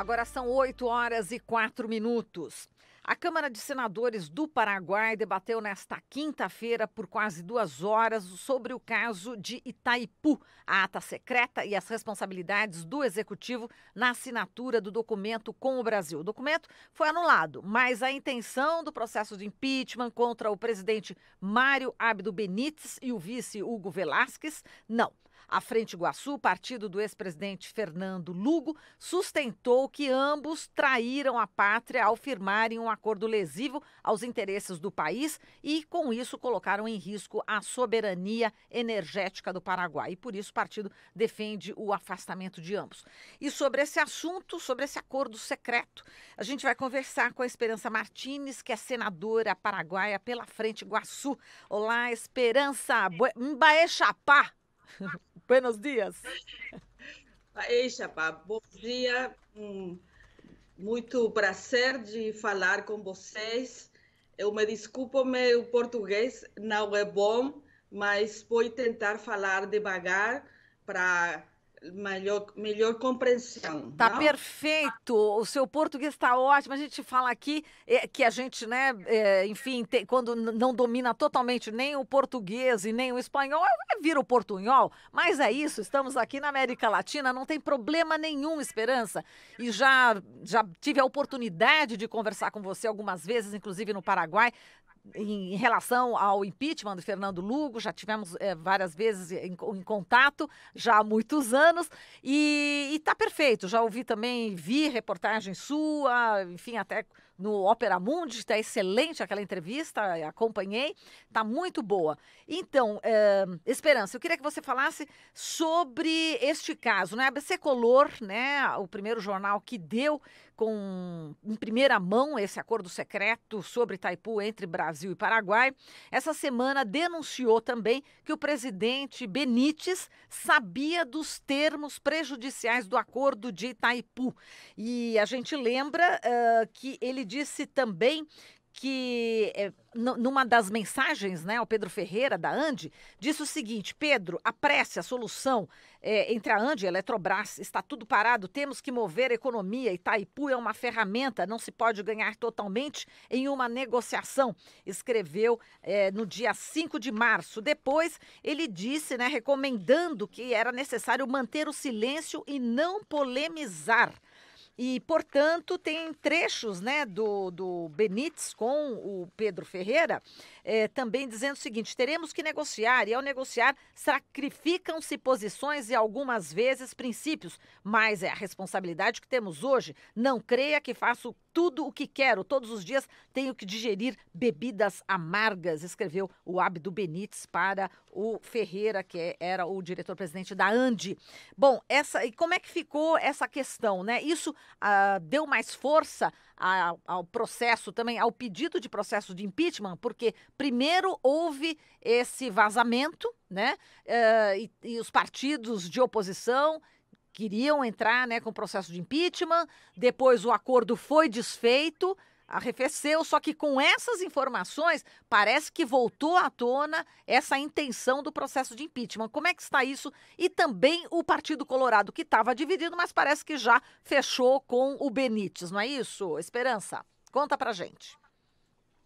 Agora são 8 horas e 4 minutos. A Câmara de Senadores do Paraguai debateu nesta quinta-feira, por quase duas horas, sobre o caso de Itaipu, a ata secreta e as responsabilidades do Executivo na assinatura do documento com o Brasil. O documento foi anulado, mas a intenção do processo de impeachment contra o presidente Mário Abdo Benítez e o vice Hugo Velasquez, não. A Frente Iguaçu, partido do ex-presidente Fernando Lugo, sustentou que ambos traíram a pátria ao firmarem um acordo lesivo aos interesses do país e, com isso, colocaram em risco a soberania energética do Paraguai. E por isso o partido defende o afastamento de ambos. E sobre esse assunto, sobre esse acordo secreto, a gente vai conversar com a Esperança Martinez, que é senadora paraguaia pela Frente Iguaçu. Olá, Esperança. Mbae Chapá. Buenos dias. Ei, Chapa, bom dia. Muito prazer de falar com vocês. Eu me desculpo, meu português não é bom, mas vou tentar falar devagar para melhor, melhor compreensão. Tá não? perfeito, o seu português está ótimo. A gente fala aqui é, que a gente, né, é, enfim, tem, quando não domina totalmente nem o português e nem o espanhol, é, é, vira o portunhol. Mas é isso, estamos aqui na América Latina, não tem problema nenhum, Esperança. E já, já tive a oportunidade de conversar com você algumas vezes, inclusive no Paraguai em relação ao impeachment do Fernando Lugo, já tivemos é, várias vezes em, em, contato, já há muitos anos, e está perfeito. Já ouvi também, vi reportagem sua, enfim, até no Opera Mundi, está excelente aquela entrevista, eh, acompanhei, está muito boa. Então, é, Esperança, eu queria que você falasse sobre este caso, né? ABC Color, né, o primeiro jornal que deu com em primeira mão esse acordo secreto sobre Itaipu entre Brasil e Paraguai, essa semana denunciou também que o presidente Benítez sabia dos termos prejudiciais do acordo de Itaipu. E a gente lembra uh, que ele disse também que é, numa das mensagens né, ao Pedro Ferreira, da Andi, disse o seguinte: Pedro, apresse a solução é, entre a Andi e a Eletrobras, está tudo parado, temos que mover a economia. Itaipu é uma ferramenta, não se pode ganhar totalmente em uma negociação, escreveu é, no dia 5 de março. Depois, ele disse, né, recomendando que era necessário manter o silêncio e não polemizar. E, portanto, tem trechos né, do, do Benítez com o Pedro Ferreira é, também dizendo o seguinte: teremos que negociar, e ao negociar, sacrificam-se posições e algumas vezes princípios, mas é a responsabilidade que temos hoje. Não creia que faço tudo o que quero. Todos os dias tenho que digerir bebidas amargas, escreveu o Abdo Benites para o Ferreira, que era o diretor-presidente da Andi. Bom, essa e como é que ficou essa questão, né? Isso ah, deu mais força ao, ao processo também, ao pedido de processo de impeachment, porque primeiro houve esse vazamento, né? Uh, e, e os partidos de oposição queriam entrar né, com o processo de impeachment, depois o acordo foi desfeito, arrefeceu, só que com essas informações parece que voltou à tona essa intenção do processo de impeachment. Como é que está isso? E também o Partido Colorado, que estava dividido, mas parece que já fechou com o Benítez, não é isso, Esperança? Conta pra gente.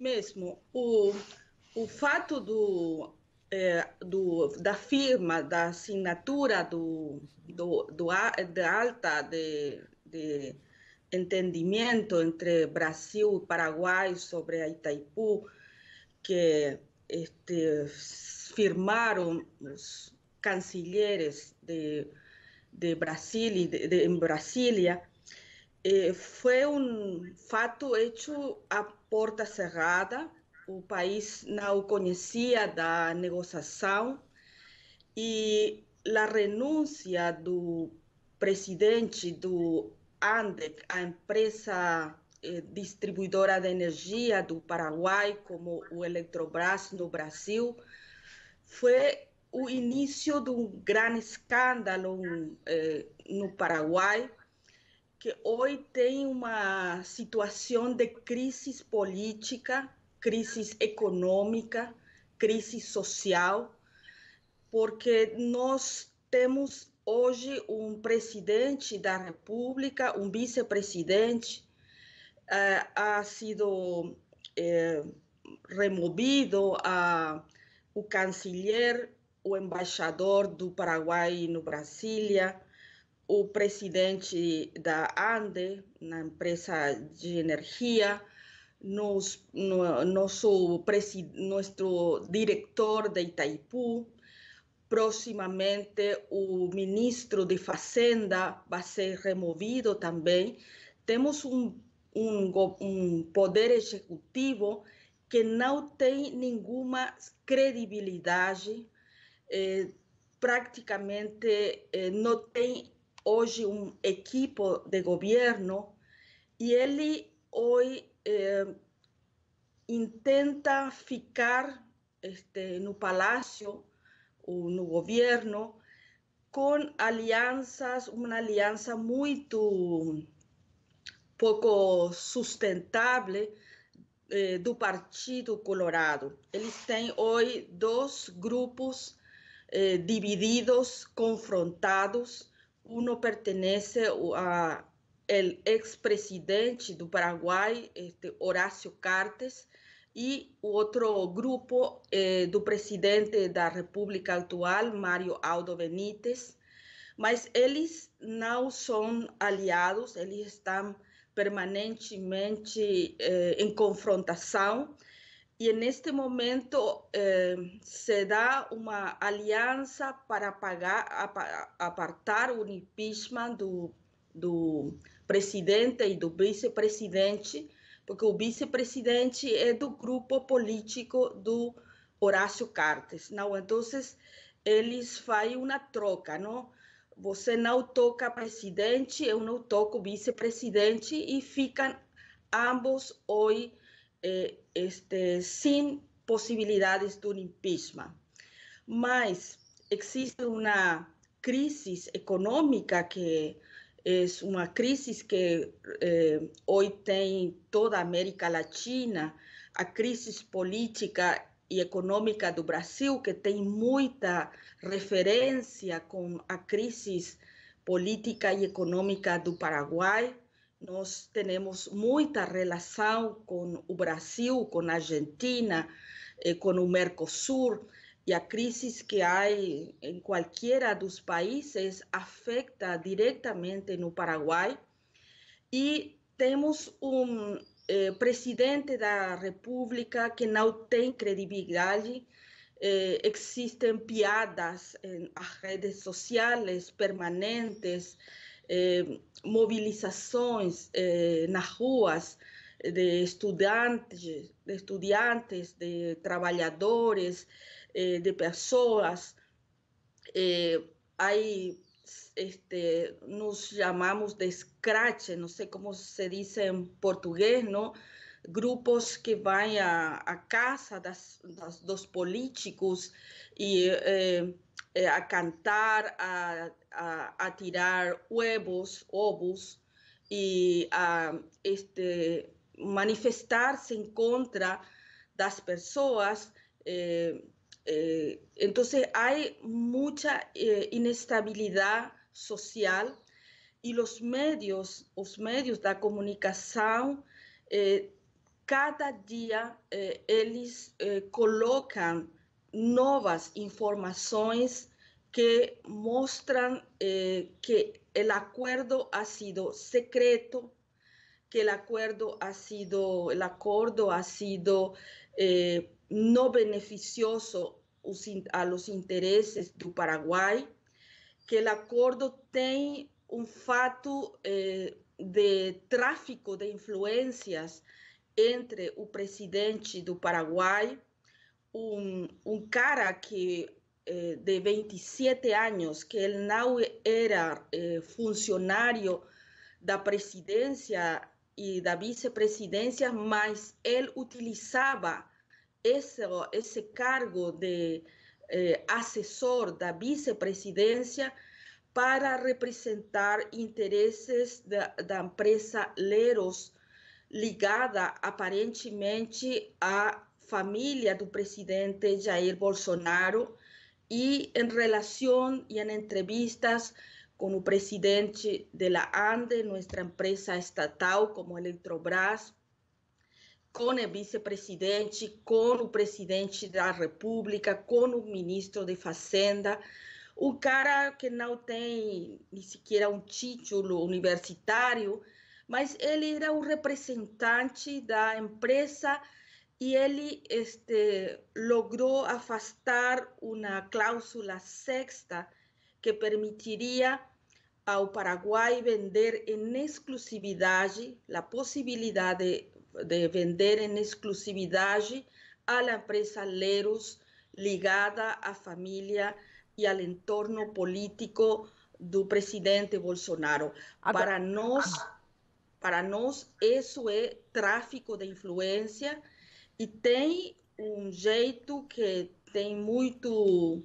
Mesmo, o o fato do, é, do, da firma, da assinatura do, do, do da alta de, de entendimento entre Brasil e Paraguai sobre a Itaipu, que este, firmaram os cancilleres de, de Brasil e de, de, em Brasília, eh, foi um fato feito à porta cerrada, o país não conhecia da negociação e a renúncia do presidente do ANDEC, a empresa eh, distribuidora de energia do Paraguai, como o Eletrobras no Brasil, foi o início de um grande escândalo eh, no Paraguai, que hoje tem uma situação de crise política crisis econômica, crise social, porque nós temos hoje um presidente da República, um vice-presidente, uh, ha sido uh, removido a o canciller, o embaixador do Paraguai no Brasília, o presidente da ANDE, na empresa de energia, nos, nuestro director de Itaipú, próximamente el ministro de va a ser removido también tenemos un poder ejecutivo que no tiene ninguna credibilidad eh, prácticamente eh, no tiene hoy un equipo de gobierno y él hoy eh, intenta ficar este, no palacio o en governo gobierno con alianzas, una alianza muy poco sustentable eh, do Partido Colorado. Eles tienen hoy dos grupos eh, divididos, confrontados. Uno pertenece a el expresidente do Paraguai, este, Horácio Cartes, e o outro grupo eh, do presidente da República atual, Mário Aldo Benítez, mas eles não são aliados, eles estão permanentemente eh, em confrontação. E neste momento eh, se dá uma aliança para apagar, apartar o nipismo do do presidente e do vice-presidente, porque o vice-presidente é do grupo político do Horácio Cartes, não? Então, eles fazem uma troca, não? Você não toca presidente, eu não toco vice-presidente e ficam ambos hoje eh, este, sem possibilidades do impeachment. Mas existe uma crise econômica que é uma crise que eh, hoje tem toda a América Latina, a crise política e econômica do Brasil, que tem muita referência com a crise política e econômica do Paraguai. Nós temos muita relação com o Brasil, com a Argentina, eh, com o Mercosul e a crise que há em qualquer dos países afeta diretamente no Paraguai. E temos um eh, presidente da República que não tem credibilidade. Eh, existem piadas nas redes sociais permanentes, eh, mobilizações eh, nas ruas de estudiantes, de estudiantes, de trabajadores, eh, de personas. Eh, hay, este, nos llamamos de scratch, no sé cómo se dice en portugués, ¿no? Grupos que van a, casa de los dos políticos y eh, a cantar, a, tirar huevos, ovos y a ah, este, manifestarse en contra de las personas. Eh, eh, entonces hay mucha eh, inestabilidad social y los medios, los medios de comunicación cada día ellos colocan nuevas informações que muestran que el acuerdo ha sido secreto, que el acuerdo ha sido, el acuerdo ha sido eh, no beneficioso a los intereses del Paraguay, que el acuerdo tiene un fato eh, de tráfico de influencias entre el presidente del Paraguay, un, un cara que eh, de 27 años, que él no era funcionario la presidencia e da vice-presidência, mas ele utilizava esse, esse cargo de eh, assessor da vice-presidência para representar interesses da, da empresa Leros, ligada aparentemente à família do presidente Jair Bolsonaro, e em relação e em entrevistas con el presidente de la ANDE, nuestra empresa estatal como Electrobras, con el vicepresidente, con el presidente de la República, con el ministro de Fazenda, un cara que no tiene ni siquiera un título universitario, mas él era un representante de la empresa y él este, logró afastar una cláusula sexta que permitiría ao Paraguai vender em exclusividade, a possibilidade de, de vender em exclusividade à empresa Leros ligada à família e ao entorno político do presidente Bolsonaro. para nós, para nós isso é tráfico de influência e tem um jeito que tem muito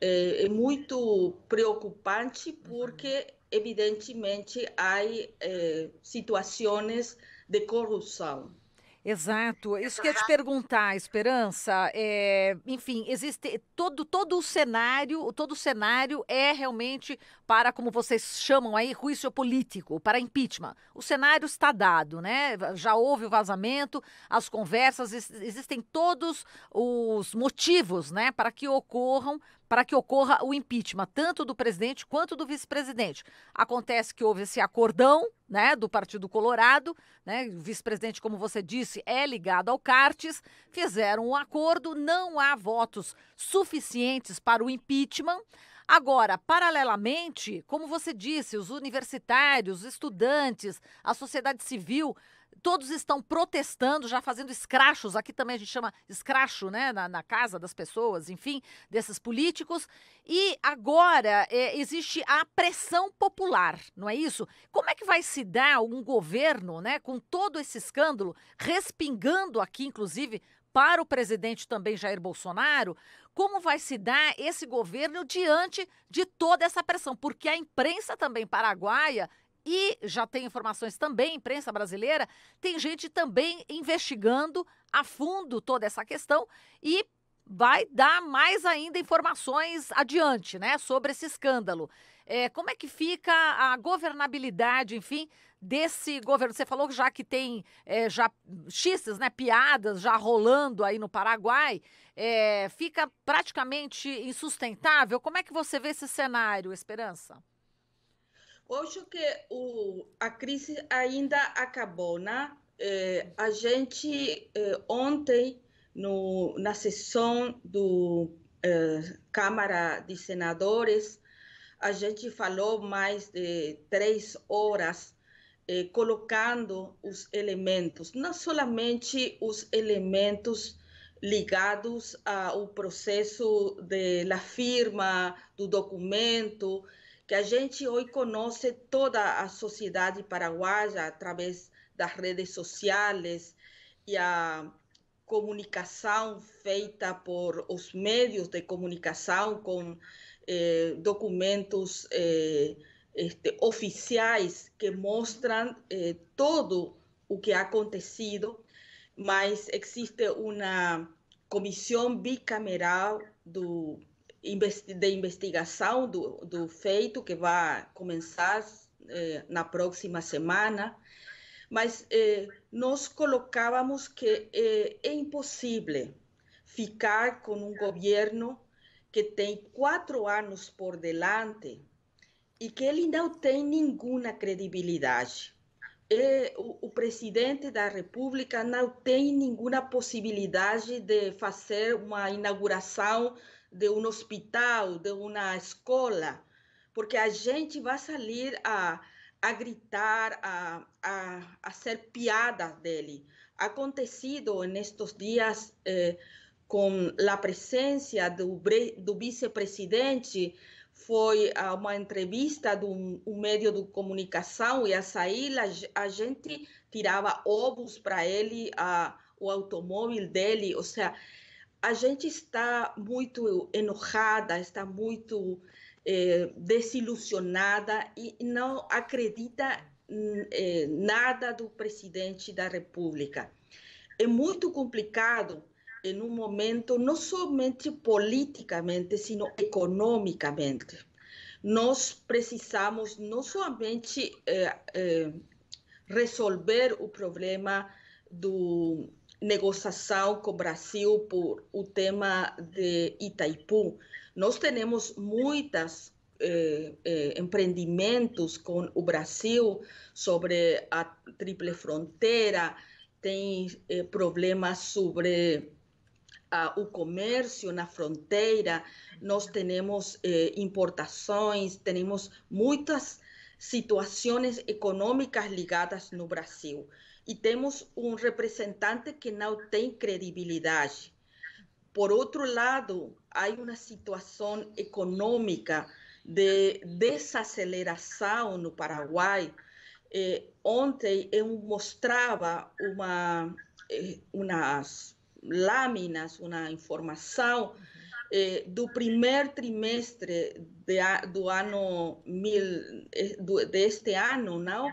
é, é muito preocupante uhum. porque, evidentemente, há é, situações de corrupção. Exato. Isso que eu te perguntar, Esperança. É, enfim, existe todo todo o cenário, todo o cenário é realmente para, como vocês chamam aí, juízo político, para impeachment. O cenário está dado, né? Já houve o vazamento, as conversas, existem todos os motivos, né, para que ocorram, para que ocorra o impeachment, tanto do presidente quanto do vice-presidente. Acontece que houve esse acordão, né, do Partido Colorado, né, o vice-presidente, como você disse, é ligado ao Cartes, fizeram um acordo, não há votos suficientes para o impeachment, Agora, paralelamente, como você disse, os universitários, os estudantes, a sociedade civil, todos estão protestando, já fazendo escrachos, aqui também a gente chama escracho, né, na, na casa das pessoas, enfim, desses políticos. E agora é, existe a pressão popular, não é isso? Como é que vai se dar um governo, né, com todo esse escândalo, respingando aqui, inclusive, para o presidente também Jair Bolsonaro, como vai se dar esse governo diante de toda essa pressão? Porque a imprensa também paraguaia e já tem informações também, imprensa brasileira, tem gente também investigando a fundo toda essa questão e vai dar mais ainda informações adiante, né, sobre esse escândalo. É, como é que fica a governabilidade, enfim, desse governo? Você falou já que tem é, já xistes, né, piadas já rolando aí no Paraguai. É, fica praticamente insustentável. Como é que você vê esse cenário, Esperança? Acho que o, a crise ainda acabou, né? É, a gente é, ontem no, na sessão do é, Câmara de Senadores a gente falou mais de três horas eh, colocando os elementos, não somente os elementos ligados ao processo da firma, do documento, que a gente hoje conhece toda a sociedade paraguaia através das redes sociais e a comunicação feita por os meios de comunicação com eh, documentos eh, este, oficiais que mostram eh, todo o que ha acontecido, mas existe uma comissão bicameral do, de investigação do, do feito que vai começar eh, na próxima semana mas eh, nós colocávamos que eh, é impossível ficar com um governo que tem quatro anos por delante e que ele não tem nenhuma credibilidade. E é, o, o presidente da República não tem nenhuma possibilidade de fazer uma inauguração de um hospital, de uma escola, porque a gente vai sair a, a gritar, a, a, a ser piada dele. acontecido nestes dias eh, com a presença do, do vice-presidente, foi a ah, uma entrevista de um, um, meio de comunicação e a sair a, a gente tirava ovos para ele, a, o automóvel dele, ou seja, a gente está muito enojada, está muito eh, desilusionada e não acredita eh, nada do presidente da República. É muito complicado em um momento não somente politicamente, sino economicamente, Nós precisamos não somente eh, eh, resolver o problema do negociação com o Brasil por o tema de Itaipu. Nós temos muitas eh, eh, empreendimentos com o Brasil sobre a triple fronteira, tem eh, problemas sobre ah, o comércio na fronteira, nós temos eh, importações, temos muitas situações econômicas ligadas no Brasil. E temos um representante que não tem credibilidade. Por outro lado, há uma situação econômica de desaceleração no Paraguai. Eh, ontem eu mostrava uma, eh, umas lâminas, uma informação eh, do primeiro trimestre de, do ano mil, eh, do, deste ano, não?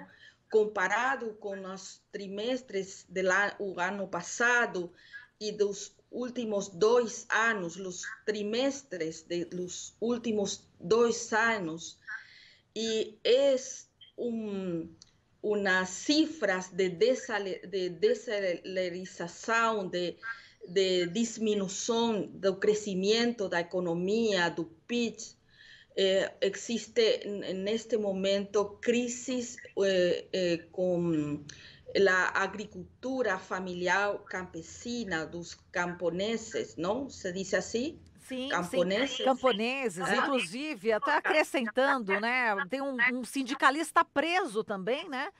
Comparado com os trimestres do ano passado e dos últimos dois anos, os trimestres dos últimos dois anos, e é um unas cifras de, desalerización, de del de, de la economía, del PIB, eh, existe en este momento crisis eh, eh, con la agricultura familiar campesina, los camponeses, ¿no? ¿Se dice así? Sim, camponeses. Sim. Camponeses, é. inclusive, até acrescentando, né? Tem um, um, sindicalista preso também, né?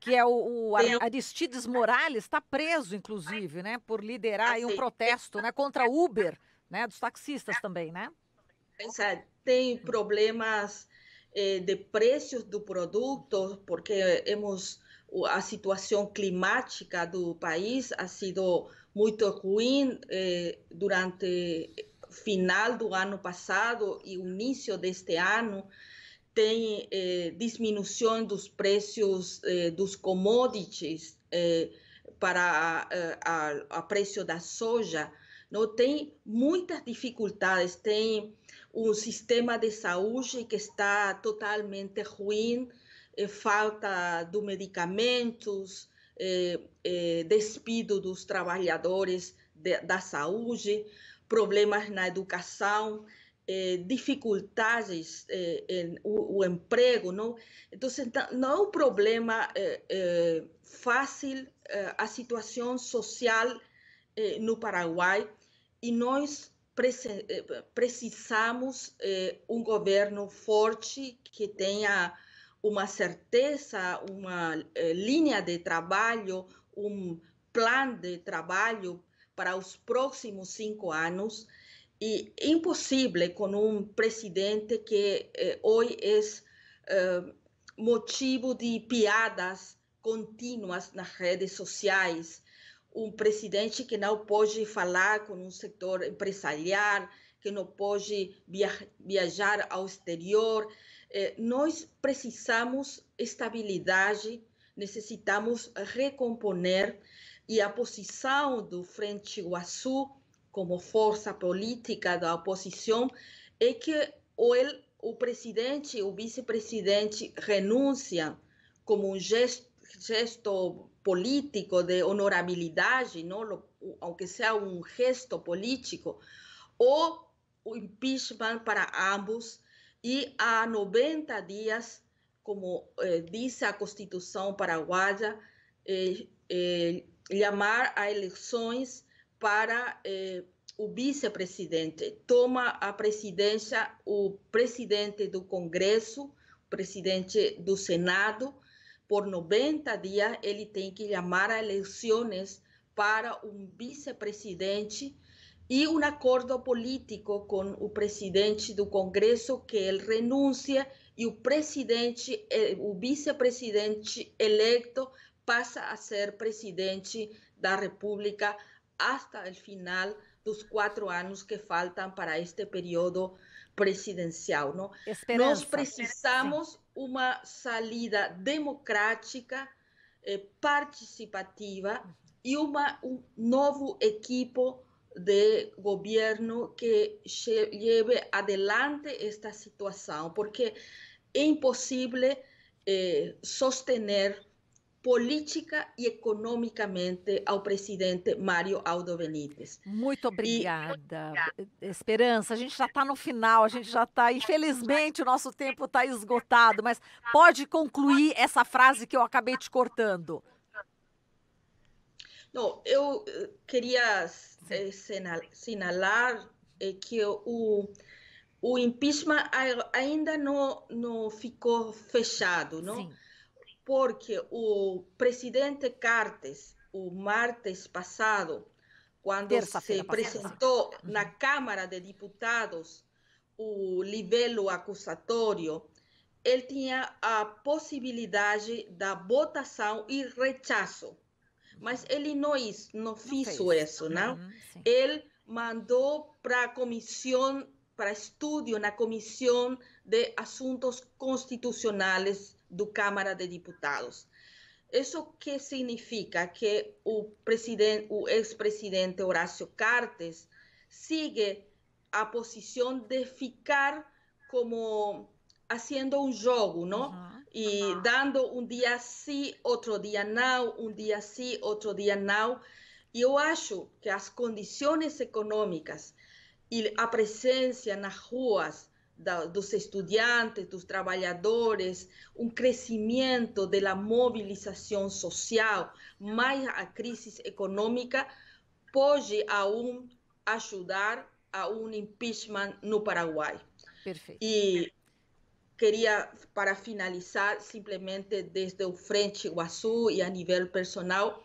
Que é o, o Aristides Morales, está preso, inclusive, né? Por liderar um protesto né, contra a Uber, né? Dos taxistas também, né? É, tem problemas eh, de preços do produto, porque temos a situação climática do país ha sido muito ruim eh, durante final do ano passado e o início deste ano, tem eh, diminuição dos preços eh, dos commodities eh, para a, eh, a, a, preço da soja. Não tem muitas dificuldades, tem um sistema de saúde que está totalmente ruim, eh, falta de medicamentos, eh, despido dos trabalhadores de, da saúde problemas na educação, eh, dificuldades eh, em o, o, emprego, não? Então, não é um problema eh, eh fácil eh, a situação social eh, no Paraguai e nós precisamos precisamos um governo forte que tenha uma certeza, uma linha de trabalho, um plano de trabalho para os próximos cinco anos e impossível com um presidente que eh, hoje é eh, motivo de piadas contínuas nas redes sociais, um presidente que não pode falar com um setor empresarial, que não pode viajar ao exterior. Eh, nós precisamos estabilidade, necessitamos recomponer e a posição do Frente Iguaçu como força política da oposição é que ou ele, o presidente, o vice-presidente renuncia como um gesto, gesto político de honorabilidade, não, aunque seja um gesto político, ou o impeachment para ambos e há 90 dias, como eh, diz a Constituição paraguaia, eh, eh, chamar a eleições para eh, o vice-presidente. Toma a presidência o presidente do Congresso, presidente do Senado. Por 90 dias, ele tem que chamar a eleições para um vice-presidente e um acordo político com o presidente do Congresso que ele renuncia e o presidente, eh, o vice-presidente eleito pasa a ser presidente da República hasta el final dos cuatro años que faltan para este período presidencial. ¿no? necesitamos una precisamos uma salida democrática, eh, participativa y uma, nuevo equipo de gobierno que lleve adelante esta situación, porque é imposible eh, sostener política e economicamente ao presidente Mário Aldo Benítez. Muito obrigada. E... Esperança, a gente já está no final, a gente já está, infelizmente, o nosso tempo está esgotado, mas pode concluir essa frase que eu acabei te cortando. Não, eu eh, queria eh, sinalar eh, que o, o impeachment ainda não, não ficou fechado, não? Sim porque o presidente Cartes, o martes passado, quando se apresentou uhum. na Câmara de Deputados o nível acusatório, ele tinha a possibilidade da votação e rechaço. Mas uhum. ele não, não, não fez isso, não? Né? Uhum, ele mandou para a comissão, para estudo na Comissão de Assuntos Constitucionais la Cámara de Diputados. ¿Eso qué significa que el expresidente ex-presidente Horacio Cartes sigue a posición de ficar como haciendo un juego, ¿no? Y dando un día sí, otro día no, un día sí, otro día no. Y Yo acho que las condiciones económicas y la presencia nas ruas da, dos estudantes, dos trabalhadores, um crescimento da mobilização social, mais a crise econômica, pode aún ajudar a um impeachment no Paraguai. Perfeito. E queria, para finalizar, simplesmente desde o Frente Iguaçu e a nível personal,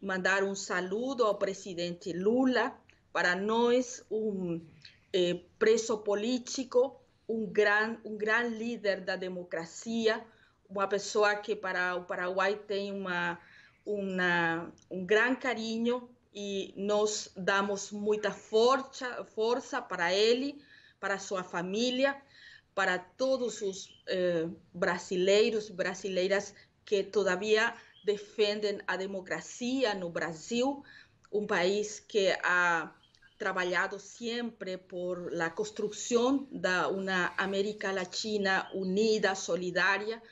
mandar um saludo ao presidente Lula, para nós, um eh, preso político um gran, um gran líder da democracia, uma pessoa que para o Paraguai tem uma, uma, um grande carinho e nós damos muita força, força para ele, para sua família, para todos os eh, brasileiros e brasileiras que todavia defendem a democracia no Brasil, um país que há trabajado siempre por la construcción de una América Latina unida, solidaria,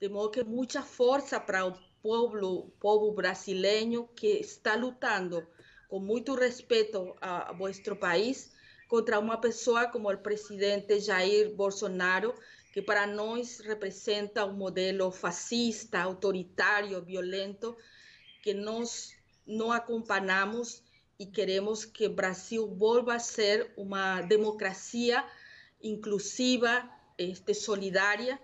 de modo que mucha fuerza para el pueblo povo brasileño que está luchando con mucho respeto a vuestro país contra una persona como el presidente Jair Bolsonaro, que para nós representa un modelo fascista, autoritario, violento, que no acompañamos acompañamos e queremos que o Brasil volva a ser uma democracia inclusiva, este, solidária.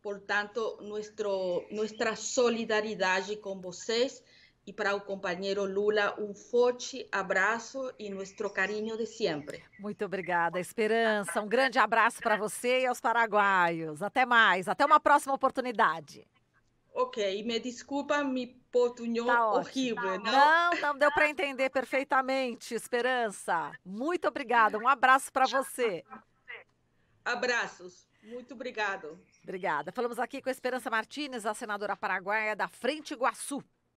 Portanto, nosso, nossa solidariedade com vocês e para o companheiro Lula um forte abraço e nosso carinho de sempre. Muito obrigada, Esperança. Um grande abraço para você e aos paraguaios. Até mais, até uma próxima oportunidade. Ok, me desculpa me Portunhol tá horrível, é não? Não, não deu para entender perfeitamente, Esperança. Muito obrigada, um abraço para você. Abraços. Muito obrigado. Obrigada. Falamos aqui com a Esperança Martins, a senadora paraguaia da Frente Iguaçu.